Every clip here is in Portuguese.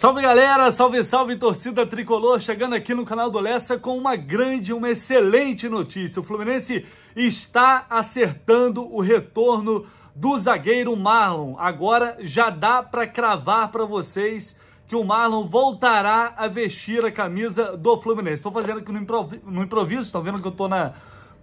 Salve galera, salve salve torcida tricolor, chegando aqui no canal do Lessa com uma grande, uma excelente notícia. O Fluminense está acertando o retorno do zagueiro Marlon. Agora já dá para cravar para vocês que o Marlon voltará a vestir a camisa do Fluminense. Estou fazendo aqui no improviso, estão vendo que eu estou na,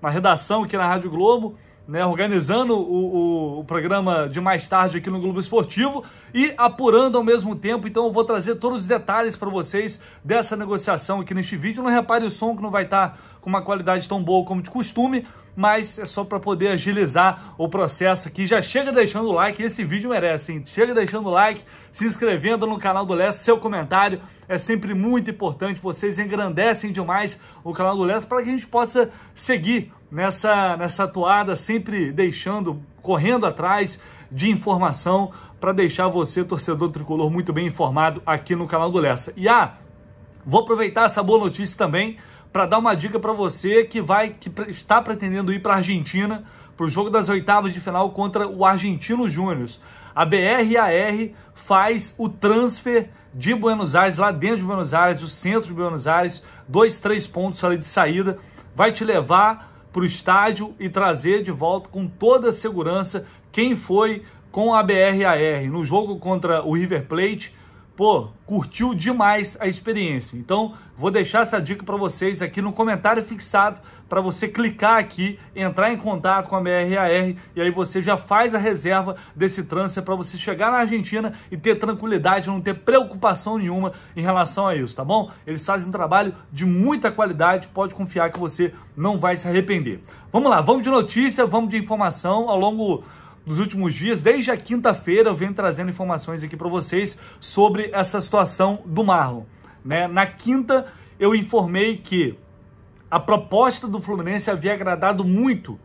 na redação aqui na Rádio Globo né, organizando o, o, o, programa de mais tarde aqui no Globo Esportivo e apurando ao mesmo tempo. Então eu vou trazer todos os detalhes para vocês dessa negociação aqui neste vídeo. Não repare o som que não vai estar tá com uma qualidade tão boa como de costume, mas é só para poder agilizar o processo aqui. Já chega deixando o like, esse vídeo merece, hein? Chega deixando o like, se inscrevendo no canal do Leste, seu comentário é sempre muito importante. Vocês engrandecem demais o canal do Leste para que a gente possa seguir nessa, nessa toada, sempre deixando, correndo atrás de informação para deixar você, torcedor tricolor, muito bem informado aqui no canal do Lessa. E ah, vou aproveitar essa boa notícia também para dar uma dica para você que vai que está pretendendo ir para a Argentina para o jogo das oitavas de final contra o Argentino Júnior. A BRAR faz o transfer de Buenos Aires, lá dentro de Buenos Aires, o centro de Buenos Aires, dois, três pontos ali de saída, vai te levar para o estádio e trazer de volta com toda a segurança quem foi com a BRAR no jogo contra o River Plate pô, curtiu demais a experiência. Então, vou deixar essa dica para vocês aqui no comentário fixado para você clicar aqui, entrar em contato com a BRAR e aí você já faz a reserva desse trânsito para você chegar na Argentina e ter tranquilidade, não ter preocupação nenhuma em relação a isso, tá bom? Eles fazem um trabalho de muita qualidade, pode confiar que você não vai se arrepender. Vamos lá, vamos de notícia, vamos de informação ao longo dos últimos dias, desde a quinta-feira, eu venho trazendo informações aqui para vocês sobre essa situação do Marlon. Né? Na quinta, eu informei que a proposta do Fluminense havia agradado muito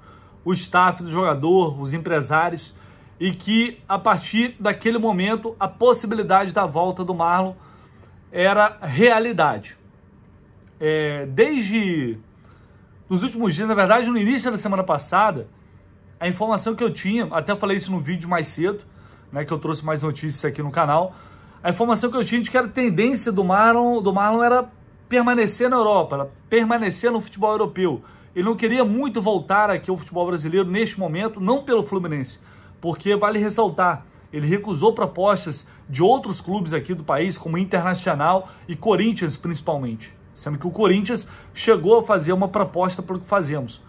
o staff do jogador, os empresários, e que a partir daquele momento a possibilidade da volta do Marlon era realidade. É, desde os últimos dias, na verdade, no início da semana passada, a informação que eu tinha, até falei isso no vídeo mais cedo, né, que eu trouxe mais notícias aqui no canal, a informação que eu tinha de que a tendência do Marlon, do Marlon era permanecer na Europa, permanecer no futebol europeu. Ele não queria muito voltar aqui ao futebol brasileiro neste momento, não pelo Fluminense, porque vale ressaltar, ele recusou propostas de outros clubes aqui do país, como Internacional e Corinthians principalmente, sendo que o Corinthians chegou a fazer uma proposta para o que fazemos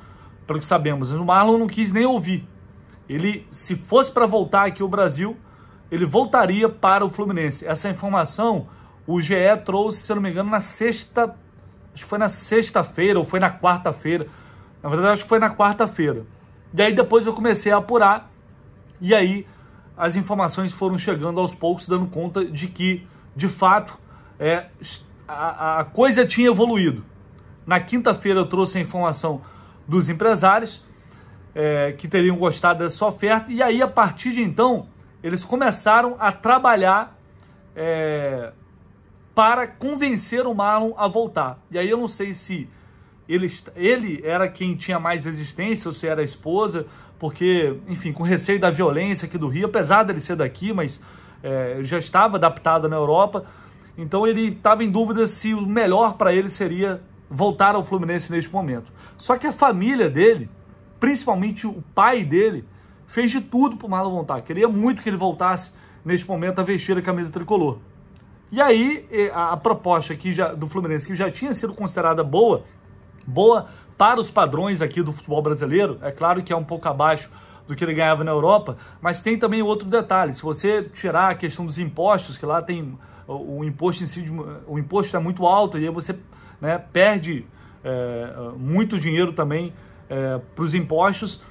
pelo que sabemos. Mas o Marlon não quis nem ouvir. Ele, se fosse para voltar aqui ao Brasil, ele voltaria para o Fluminense. Essa informação o GE trouxe, se eu não me engano, na sexta. Acho que foi na sexta-feira ou foi na quarta-feira. Na verdade, acho que foi na quarta-feira. E aí depois eu comecei a apurar. E aí as informações foram chegando aos poucos, dando conta de que, de fato, é, a, a coisa tinha evoluído. Na quinta-feira eu trouxe a informação dos empresários é, que teriam gostado dessa oferta. E aí, a partir de então, eles começaram a trabalhar é, para convencer o Marlon a voltar. E aí eu não sei se ele, ele era quem tinha mais resistência ou se era a esposa, porque, enfim, com receio da violência aqui do Rio, apesar dele ser daqui, mas é, já estava adaptado na Europa, então ele estava em dúvida se o melhor para ele seria voltar ao Fluminense neste momento. Só que a família dele, principalmente o pai dele, fez de tudo para Marlon voltar. Queria muito que ele voltasse neste momento a vestir a camisa tricolor. E aí a proposta aqui já, do Fluminense, que já tinha sido considerada boa, boa para os padrões aqui do futebol brasileiro, é claro que é um pouco abaixo do que ele ganhava na Europa, mas tem também outro detalhe. Se você tirar a questão dos impostos, que lá tem o, o imposto em si, de, o imposto é muito alto, e aí você né? perde é, muito dinheiro também é, para os impostos.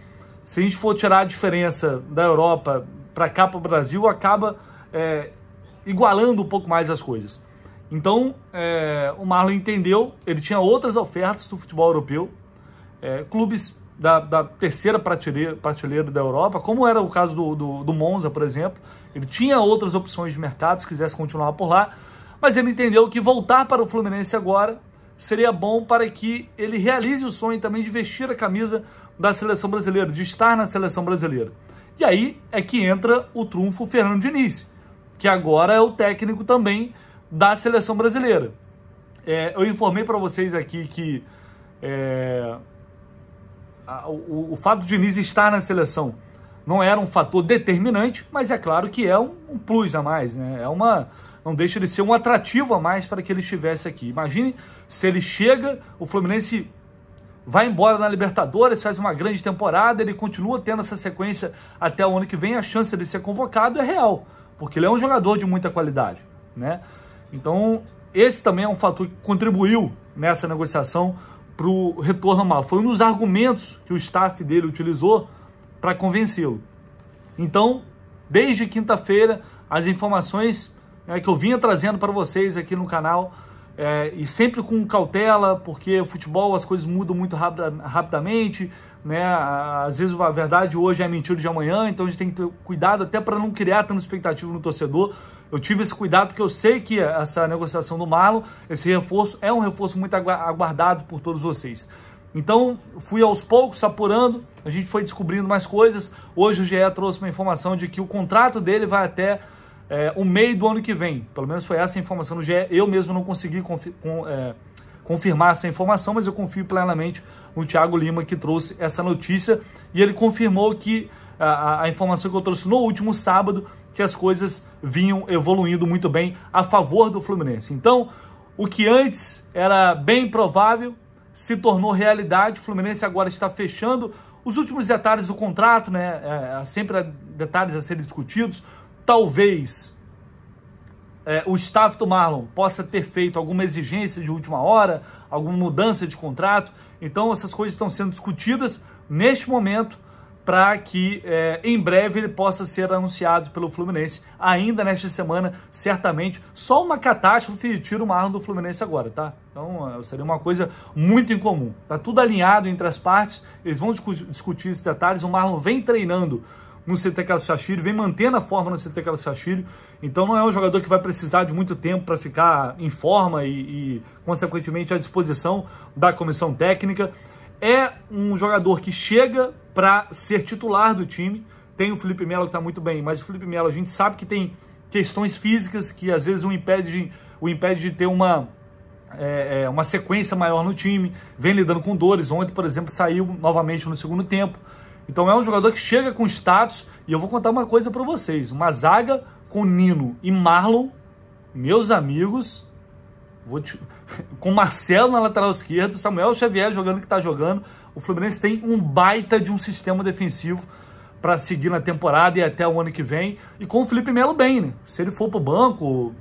Se a gente for tirar a diferença da Europa para cá para o Brasil, acaba é, igualando um pouco mais as coisas. Então, é, o Marlon entendeu, ele tinha outras ofertas do futebol europeu, é, clubes da, da, terceira prateleira, prateleira da Europa, como era o caso do, do, do, Monza, por exemplo. Ele tinha outras opções de mercado se quisesse continuar por lá, mas ele entendeu que voltar para o Fluminense agora seria bom para que ele realize o sonho também de vestir a camisa da seleção brasileira, de estar na seleção brasileira. E aí é que entra o trunfo Fernando Diniz, que agora é o técnico também da seleção brasileira. É, eu informei para vocês aqui que é, a, o, o fato de Diniz estar na seleção não era um fator determinante, mas é claro que é um, plus a mais, né? É uma não deixa de ser um atrativo a mais para que ele estivesse aqui. Imagine se ele chega, o Fluminense vai embora na Libertadores, faz uma grande temporada, ele continua tendo essa sequência até o ano que vem, a chance de ser convocado é real, porque ele é um jogador de muita qualidade, né? Então, esse também é um fator que contribuiu nessa negociação para o retorno mal. Foi um dos argumentos que o staff dele utilizou para convencê-lo. Então, desde quinta-feira, as informações é, que eu vinha trazendo para vocês aqui no canal, é, e sempre com cautela, porque o futebol as coisas mudam muito rapida, rapidamente, né? Às vezes a verdade hoje é mentira de amanhã, então a gente tem que ter cuidado até para não criar tanta expectativa no torcedor. Eu tive esse cuidado porque eu sei que essa negociação do Marlon, esse reforço, é um reforço muito aguardado por todos vocês. Então, fui aos poucos apurando, a gente foi descobrindo mais coisas. Hoje o GE trouxe uma informação de que o contrato dele vai até é, o meio do ano que vem. Pelo menos foi essa a informação do GE. Eu mesmo não consegui confi com, é, eh, confirmar essa informação, mas eu confio plenamente no Thiago Lima que trouxe essa notícia. E ele confirmou que a, a informação que eu trouxe no último sábado, que as coisas vinham evoluindo muito bem a favor do Fluminense. Então, o que antes era bem provável se tornou realidade. O Fluminense agora está fechando os últimos detalhes do contrato, né? É, é sempre detalhes a serem discutidos. Talvez é, o staff do Marlon possa ter feito alguma exigência de última hora, alguma mudança de contrato. Então essas coisas estão sendo discutidas neste momento para que é, em breve ele possa ser anunciado pelo Fluminense ainda nesta semana, certamente. Só uma catástrofe tira o Marlon do Fluminense agora, tá? Então é, seria uma coisa muito incomum. Tá tudo alinhado entre as partes, eles vão discutir esses detalhes. O Marlon vem treinando no CT Calçachiro, vem mantendo a forma no CT Calçachiro, então não é um jogador que vai precisar de muito tempo para ficar em forma e, e, consequentemente, à disposição da comissão técnica. É um jogador que chega para ser titular do time. Tem o Felipe Melo que está muito bem, mas o Felipe Melo a gente sabe que tem questões físicas que às vezes o impede de, o impede de ter uma, é, é, uma sequência maior no time, vem lidando com dores. Ontem, por exemplo, saiu novamente no segundo tempo. Então é um jogador que chega com status. E eu vou contar uma coisa para vocês: uma zaga com Nino e Marlon, meus amigos, Vou te... Com Marcelo na lateral esquerda, Samuel Xavier jogando que está jogando. O Fluminense tem um baita de um sistema defensivo para seguir na temporada e até o ano que vem. E com o Felipe Melo bem, né? Se ele for para o banco,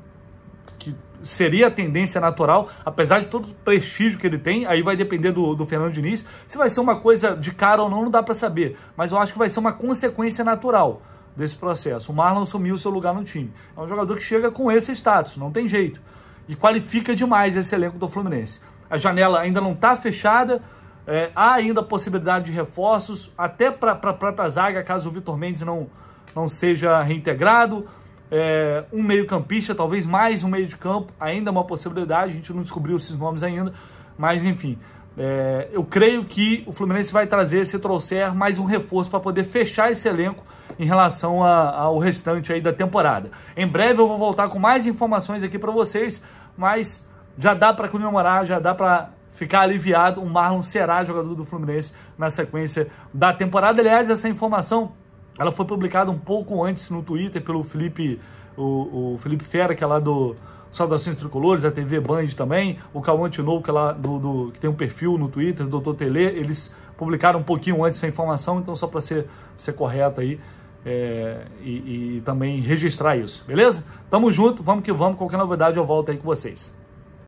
que seria a tendência natural, apesar de todo o prestígio que ele tem, aí vai depender do, do Fernando Diniz. Se vai ser uma coisa de cara ou não, não dá para saber. Mas eu acho que vai ser uma consequência natural desse processo. O Marlon assumiu o seu lugar no time. É um jogador que chega com esse status, não tem jeito e qualifica demais esse elenco do Fluminense. A janela ainda não está fechada, é, há ainda possibilidade de reforços, até para a própria zaga, caso o Vitor Mendes não, não seja reintegrado. É, um meio-campista, talvez mais um meio de campo, ainda é uma possibilidade, a gente não descobriu esses nomes ainda, mas enfim. É, eu creio que o Fluminense vai trazer, se trouxer, mais um reforço para poder fechar esse elenco em relação a, ao restante aí da temporada. Em breve eu vou voltar com mais informações aqui para vocês, mas já dá para comemorar, já dá para ficar aliviado. O Marlon será jogador do Fluminense na sequência da temporada. Aliás, essa informação ela foi publicada um pouco antes no Twitter pelo Felipe, o, o Felipe Fera, que é lá do Saudações Tricolores, a TV Band também, o Cauã Tinoco, que, é do, do, que tem um perfil no Twitter, do Tele, eles publicaram um pouquinho antes essa informação, então só para ser, ser correto aí é, e, e também registrar isso, beleza? Tamo junto, vamos que vamos, qualquer novidade eu volto aí com vocês.